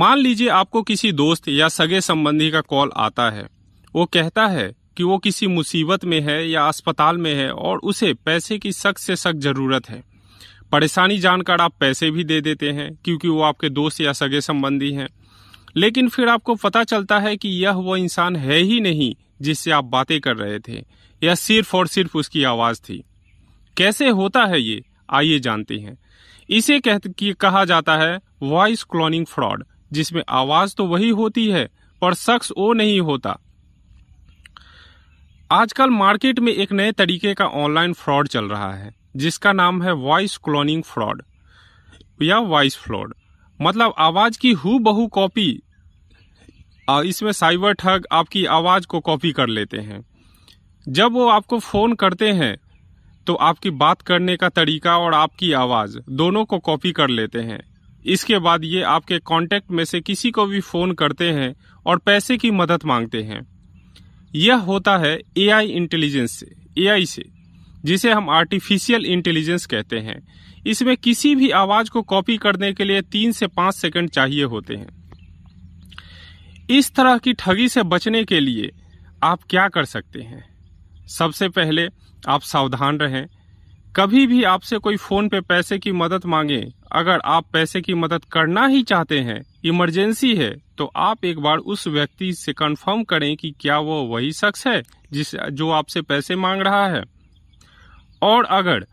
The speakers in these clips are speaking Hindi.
मान लीजिए आपको किसी दोस्त या सगे संबंधी का कॉल आता है वो कहता है कि वो किसी मुसीबत में है या अस्पताल में है और उसे पैसे की सख्त से सख्त जरूरत है परेशानी जानकर आप पैसे भी दे देते हैं क्योंकि वो आपके दोस्त या सगे संबंधी हैं लेकिन फिर आपको पता चलता है कि यह वो इंसान है ही नहीं जिससे आप बातें कर रहे थे यह सिर्फ और सिर्फ उसकी आवाज़ थी कैसे होता है ये आइए जानते हैं इसे कह, कहा जाता है वॉइस क्लोनिंग फ्रॉड जिसमें आवाज तो वही होती है पर शख्स वो नहीं होता आजकल मार्केट में एक नए तरीके का ऑनलाइन फ्रॉड चल रहा है जिसका नाम है वॉइस क्लोनिंग फ्रॉड या वॉइस फ्रॉड मतलब आवाज की हु बहु कॉपी इसमें साइबर ठग आपकी आवाज को कॉपी कर लेते हैं जब वो आपको फोन करते हैं तो आपकी बात करने का तरीका और आपकी आवाज दोनों को कॉपी कर लेते हैं इसके बाद ये आपके कॉन्टेक्ट में से किसी को भी फ़ोन करते हैं और पैसे की मदद मांगते हैं यह होता है ए इंटेलिजेंस से ए से जिसे हम आर्टिफिशियल इंटेलिजेंस कहते हैं इसमें किसी भी आवाज़ को कॉपी करने के लिए तीन से पाँच सेकंड चाहिए होते हैं इस तरह की ठगी से बचने के लिए आप क्या कर सकते हैं सबसे पहले आप सावधान रहें कभी भी आपसे कोई फोन पे पैसे की मदद मांगे अगर आप पैसे की मदद करना ही चाहते हैं इमरजेंसी है तो आप एक बार उस व्यक्ति से कंफर्म करें कि क्या वो वही शख्स है जिस जो आपसे पैसे मांग रहा है और अगर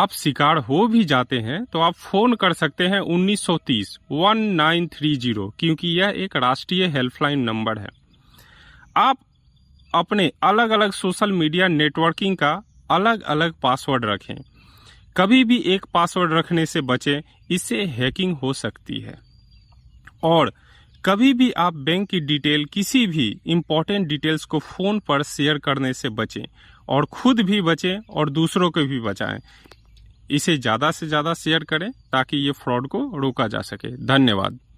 आप शिकार हो भी जाते हैं तो आप फोन कर सकते हैं 1930 जीरो क्योंकि यह एक राष्ट्रीय हेल्पलाइन नंबर है आप अपने अलग अलग सोशल मीडिया नेटवर्किंग का अलग अलग पासवर्ड रखें कभी भी एक पासवर्ड रखने से बचें इससे हैकिंग हो सकती है और कभी भी आप बैंक की डिटेल किसी भी इम्पोर्टेंट डिटेल्स को फ़ोन पर शेयर करने से बचें और खुद भी बचें और दूसरों को भी बचाएं इसे ज़्यादा से ज़्यादा शेयर करें ताकि ये फ्रॉड को रोका जा सके धन्यवाद